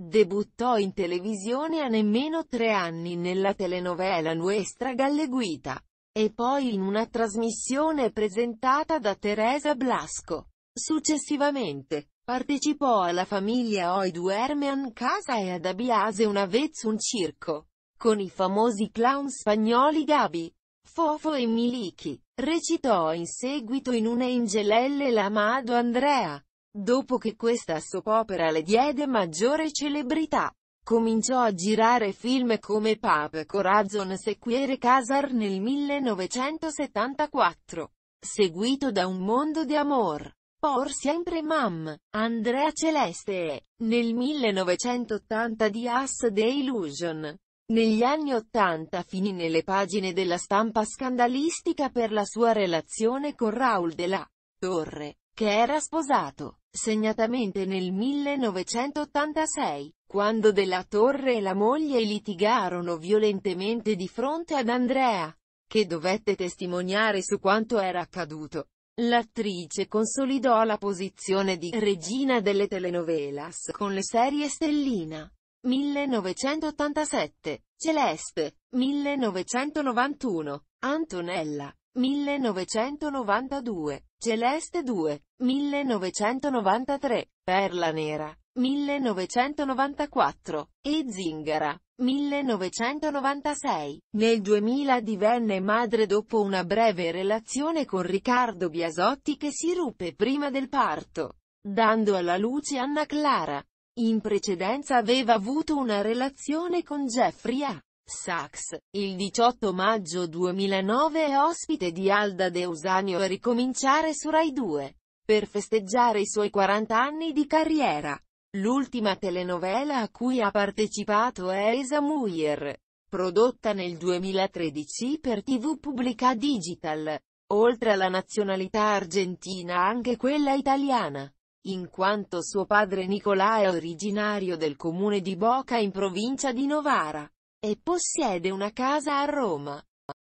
Debuttò in televisione a nemmeno tre anni nella telenovela Nuestra Galleguita. E poi in una trasmissione presentata da Teresa Blasco. Successivamente, partecipò alla famiglia Oi Duermean Casa e ad Abiase una vez un circo. Con i famosi clown spagnoli Gabi, Fofo e Miliki. Recitò in seguito in un Angel Angelelle Lamado Andrea. Dopo che questa opera le diede maggiore celebrità, cominciò a girare film come Pap Corazon Sequiere Casar nel 1974, seguito da Un mondo di amor. Por sempre Mam, Andrea Celeste e, nel 1980 di As The Illusion. Negli anni Ottanta finì nelle pagine della stampa scandalistica per la sua relazione con Raul de la Torre, che era sposato segnatamente nel 1986, quando Della Torre e la moglie litigarono violentemente di fronte ad Andrea, che dovette testimoniare su quanto era accaduto. L'attrice consolidò la posizione di regina delle telenovelas con le serie Stellina 1987, Celeste 1991, Antonella 1992, Celeste 2, 1993, Perla Nera, 1994, e Zingara, 1996. Nel 2000 divenne madre dopo una breve relazione con Riccardo Biasotti che si ruppe prima del parto, dando alla luce Anna Clara. In precedenza aveva avuto una relazione con Jeffrey A. Sachs, il 18 maggio 2009 è ospite di Alda De Usanio a ricominciare su Rai 2, per festeggiare i suoi 40 anni di carriera. L'ultima telenovela a cui ha partecipato è Esa Muir, prodotta nel 2013 per TV Pubblica Digital. Oltre alla nazionalità argentina anche quella italiana in quanto suo padre Nicolà è originario del comune di Boca in provincia di Novara. E possiede una casa a Roma.